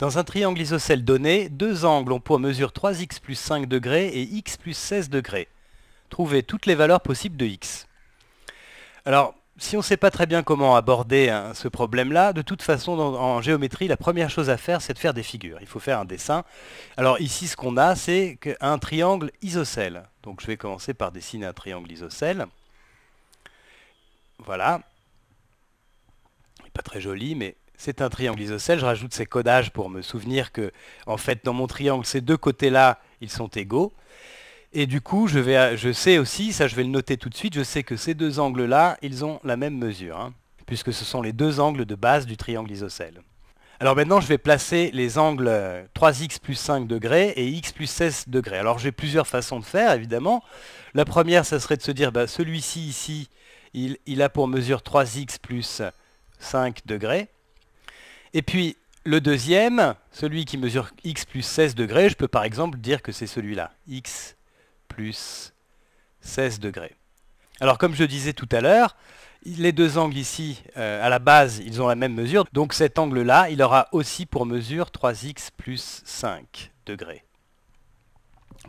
Dans un triangle isocèle donné, deux angles ont pour mesure 3x plus 5 degrés et x plus 16 degrés. Trouvez toutes les valeurs possibles de x. Alors, si on ne sait pas très bien comment aborder hein, ce problème-là, de toute façon, en géométrie, la première chose à faire, c'est de faire des figures. Il faut faire un dessin. Alors ici, ce qu'on a, c'est un triangle isocèle. Donc je vais commencer par dessiner un triangle isocèle. Voilà. Il n'est pas très joli, mais c'est un triangle isocèle, je rajoute ces codages pour me souvenir que, en fait, dans mon triangle, ces deux côtés-là, ils sont égaux. Et du coup, je, vais, je sais aussi, ça je vais le noter tout de suite, je sais que ces deux angles-là, ils ont la même mesure, hein, puisque ce sont les deux angles de base du triangle isocèle. Alors maintenant, je vais placer les angles 3x euh, plus 5 degrés et x plus 16 degrés. Alors j'ai plusieurs façons de faire, évidemment. La première, ça serait de se dire, bah, celui-ci ici, il, il a pour mesure 3x plus 5 degrés. Et puis, le deuxième, celui qui mesure x plus 16 degrés, je peux par exemple dire que c'est celui-là, x plus 16 degrés. Alors comme je disais tout à l'heure, les deux angles ici, euh, à la base, ils ont la même mesure, donc cet angle-là, il aura aussi pour mesure 3x plus 5 degrés.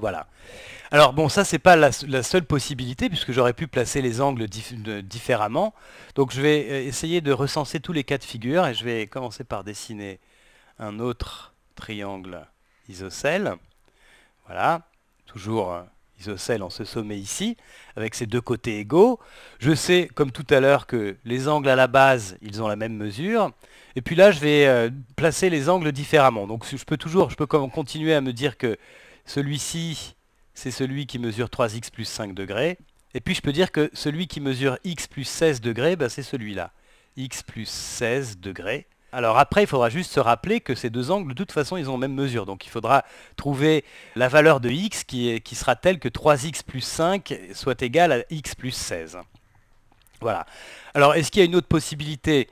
Voilà. Alors bon, ça c'est pas la, seule possibilité puisque j'aurais pu placer les angles différemment. Donc je vais euh, essayer de recenser tous les cas de figure et je vais commencer par dessiner un autre triangle isocèle. Voilà, toujours euh, isocèle en ce sommet ici, avec ses deux côtés égaux. Je sais, comme tout à l'heure, que les angles à la base, ils ont la même mesure. Et puis là, je vais euh, placer les angles différemment. Donc je peux toujours, je peux continuer à me dire que celui-ci, c'est celui qui mesure 3x plus 5 degrés. Et puis je peux dire que celui qui mesure x plus 16 degrés, ben, c'est celui-là. x plus 16 degrés. Alors après, il faudra juste se rappeler que ces deux angles, de toute façon, ils ont la même mesure. Donc il faudra trouver la valeur de x qui, qui sera telle que 3x plus 5 soit égale à x plus 16. Voilà. Alors est-ce qu'il y a une autre possibilité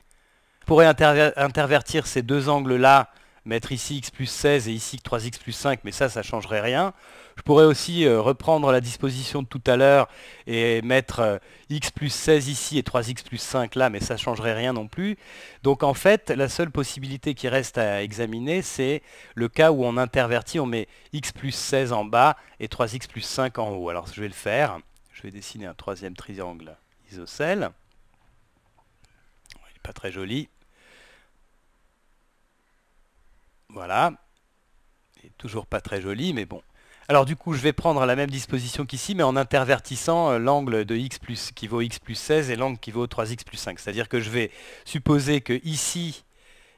Je pourrais intervertir ces deux angles-là mettre ici x plus 16 et ici 3x plus 5, mais ça, ça ne changerait rien. Je pourrais aussi euh, reprendre la disposition de tout à l'heure et mettre euh, x plus 16 ici et 3x plus 5 là, mais ça ne changerait rien non plus. Donc en fait, la seule possibilité qui reste à examiner, c'est le cas où on intervertit, on met x plus 16 en bas et 3x plus 5 en haut. Alors je vais le faire. Je vais dessiner un troisième triangle isocèle. Il n'est pas très joli. Voilà. toujours pas très joli, mais bon. Alors du coup, je vais prendre la même disposition qu'ici, mais en intervertissant euh, l'angle de x qui vaut x plus 16 et l'angle qui vaut 3x plus 5. C'est-à-dire que je vais supposer que ici,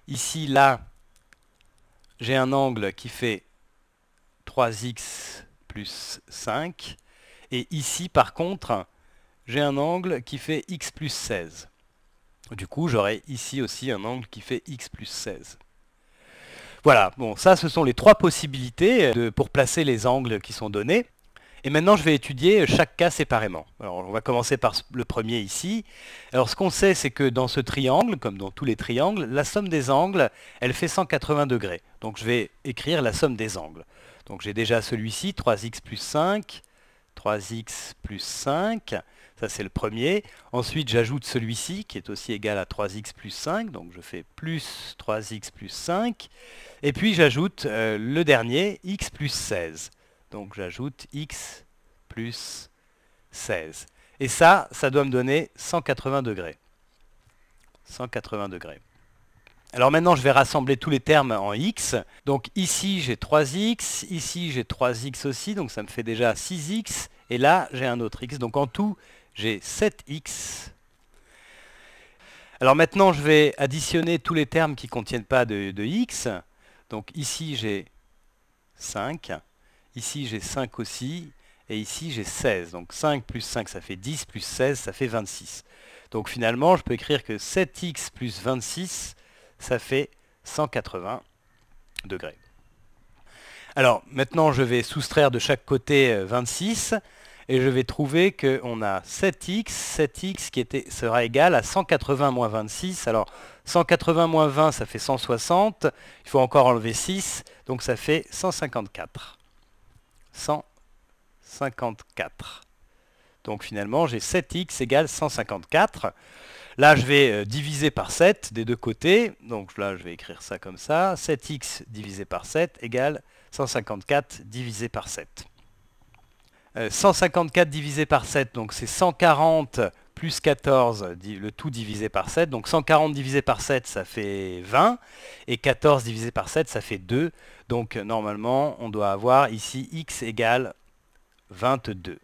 ici, là, j'ai un angle qui fait 3x plus 5. Et ici, par contre, j'ai un angle qui fait x plus 16. Du coup, j'aurai ici aussi un angle qui fait x plus 16. Voilà, bon, ça ce sont les trois possibilités euh, pour placer les angles qui sont donnés. Et maintenant, je vais étudier euh, chaque cas séparément. Alors, on va commencer par le premier ici. Alors, ce qu'on sait, c'est que dans ce triangle, comme dans tous les triangles, la somme des angles, elle fait 180 degrés. Donc, je vais écrire la somme des angles. Donc, j'ai déjà celui-ci, 3x plus 5, 3x plus 5. Ça, c'est le premier. Ensuite, j'ajoute celui-ci, qui est aussi égal à 3x plus 5. Donc, je fais plus 3x plus 5. Et puis, j'ajoute euh, le dernier, x plus 16. Donc, j'ajoute x plus 16. Et ça, ça doit me donner 180 degrés. 180 degrés. Alors maintenant, je vais rassembler tous les termes en x. Donc ici, j'ai 3x, ici, j'ai 3x aussi, donc ça me fait déjà 6x, et là, j'ai un autre x. Donc en tout, j'ai 7x. Alors maintenant, je vais additionner tous les termes qui ne contiennent pas de, x. Donc ici, j'ai 5. Ici, j'ai 5 aussi. Et ici, j'ai 16. Donc 5 plus 5, ça fait 10, plus 16, ça fait 26. Donc finalement, je peux écrire que 7x plus 26, ça fait 180 degrés. Alors maintenant, je vais soustraire de chaque côté 26. Euh, et je vais trouver qu'on a 7x, 7x qui était, sera égal à 180 moins 26. Alors 180 moins 20, ça fait 160. Il faut encore enlever 6, donc ça fait 154. 154. Donc finalement, j'ai 7x égale 154. Là, je vais euh, diviser par 7 des deux côtés. Donc là, je vais écrire ça comme ça. 7x divisé par 7 égale 154 divisé par 7. 154 euh, divisé par 7, donc c'est 140 plus 14, le tout divisé par 7. Donc 140 divisé par 7, ça fait 20. Et 14 divisé par 7, ça fait 2. Donc normalement, on doit avoir ici x égale 22.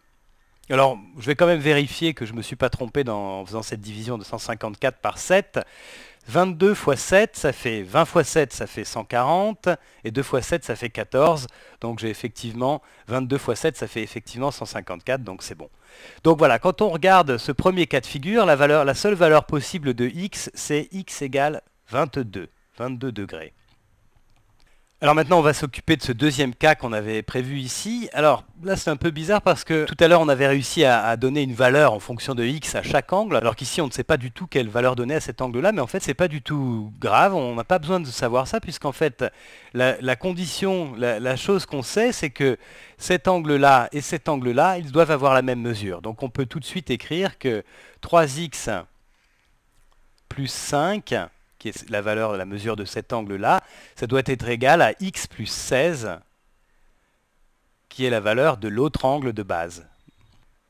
Alors, je vais quand même vérifier que je ne me suis pas trompé en faisant cette division de 154 par 7, 22 x 7, ça fait 20 x 7, ça fait 140, et 2 x 7, ça fait 14. Donc j'ai effectivement 22 x 7, ça fait effectivement 154, donc c'est bon. Donc voilà, quand on regarde ce premier cas de figure, la, valeur, la seule valeur possible de x, c'est x égale 22, 22 degrés. Alors maintenant, on va s'occuper de ce deuxième cas qu'on avait prévu ici. Alors là, c'est un peu bizarre parce que tout à l'heure, on avait réussi à, donner une valeur en fonction de x à chaque angle, alors qu'ici, on ne sait pas du tout quelle valeur donner à cet angle-là, mais en fait, c'est pas du tout grave, on n'a pas besoin de savoir ça, puisqu'en fait, la, condition, la, la chose qu'on sait, c'est que cet angle-là et cet angle-là, ils doivent avoir la même mesure. Donc on peut tout de suite écrire que 3x plus 5 qui est la valeur, de la mesure de cet angle-là, ça doit être égal à x plus 16, qui est la valeur de l'autre angle de base.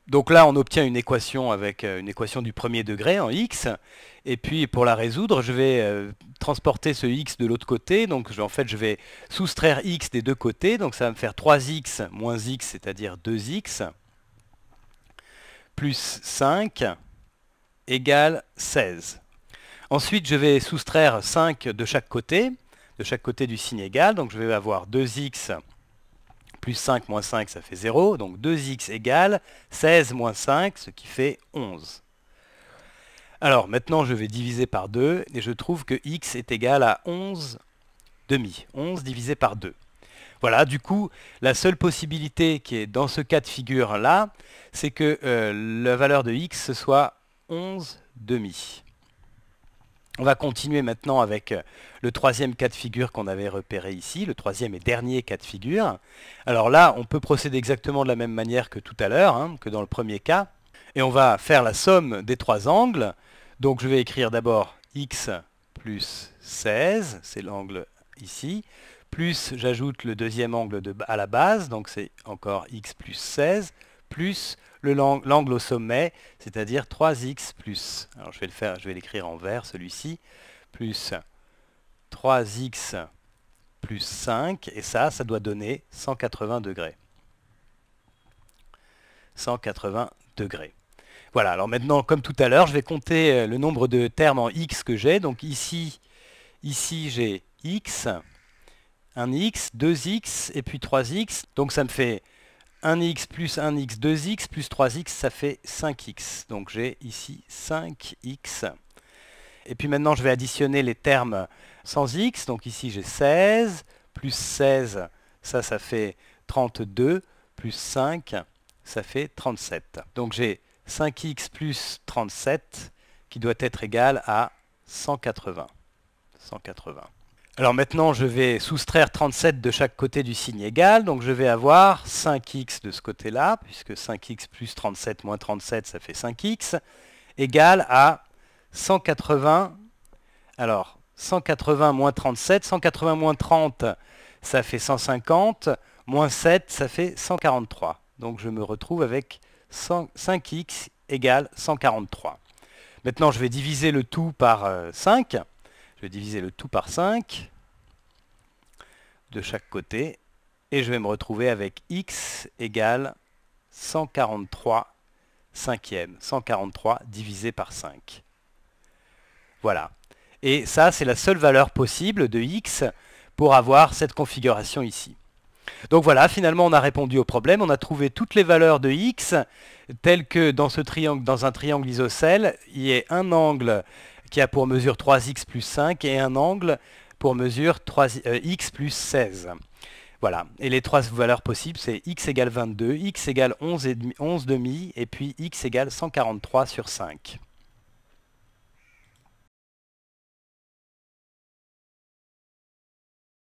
Donc là, on obtient une équation avec euh, une équation du premier degré en x. Et puis, pour la résoudre, je vais euh, transporter ce x de l'autre côté. Donc, en fait, je vais soustraire x des deux côtés. Donc, ça va me faire 3x moins x, c'est-à-dire 2x, plus 5 égale 16. Ensuite, je vais soustraire 5 de chaque côté, de chaque côté du signe égal. Donc je vais avoir 2x plus 5 moins 5, ça fait 0. Donc 2x égale 16 moins 5, ce qui fait 11. Alors maintenant, je vais diviser par 2 et je trouve que x est égal à 11 demi. 11 divisé par 2. Voilà, du coup, la seule possibilité qui est dans ce cas de figure-là, c'est que euh, la valeur de x soit 11 demi. On va continuer maintenant avec euh, le troisième cas de figure qu'on avait repéré ici, le troisième et dernier cas de figure. Alors là, on peut procéder exactement de la même manière que tout à l'heure, hein, que dans le premier cas. Et on va faire la somme des trois angles. Donc je vais écrire d'abord x plus 16, c'est l'angle ici, plus j'ajoute le deuxième angle à la base, donc c'est encore x plus 16, plus l'angle au sommet, c'est-à-dire 3x plus, alors je vais le faire, je vais l'écrire en vert celui-ci, plus 3x plus 5, et ça, ça doit donner 180 degrés. 180 degrés. Voilà, alors maintenant, comme tout à l'heure, je vais compter euh, le nombre de termes en x que j'ai. Donc ici, ici j'ai x, 1x, 2x, et puis 3x. Donc ça me fait 1x plus 1x, 2x plus 3x, ça fait 5x. Donc j'ai ici 5x. Et puis maintenant, je vais additionner les termes sans x. Donc ici, j'ai 16 plus 16, ça, ça fait 32 plus 5, ça fait 37. Donc j'ai 5x plus 37 qui doit être égal à 180. 180. Alors maintenant, je vais soustraire 37 de chaque côté du signe égal, donc je vais avoir 5x de ce côté-là, puisque 5x plus 37 moins 37, ça fait 5x, égal à 180. Alors, 180 moins 37, 180 moins 30, ça fait 150, moins 7, ça fait 143. Donc je me retrouve avec 5x égale 143. Maintenant, je vais diviser le tout par 5. Euh, je vais diviser le tout par 5 de chaque côté. Et je vais me retrouver avec x égale 143 cinquième. 143 divisé par 5. Voilà. Et ça, c'est la seule valeur possible de x pour avoir cette configuration ici. Donc voilà, finalement, on a répondu au problème. On a trouvé toutes les valeurs de x telles que dans, ce triangle, dans un triangle isocèle, il y a un angle qui a pour mesure 3x plus 5 et un angle pour mesure 3, euh, x plus 16. Voilà, et les trois valeurs possibles, c'est x égale 22, x égale 11, 11 et puis x égale 143 sur 5.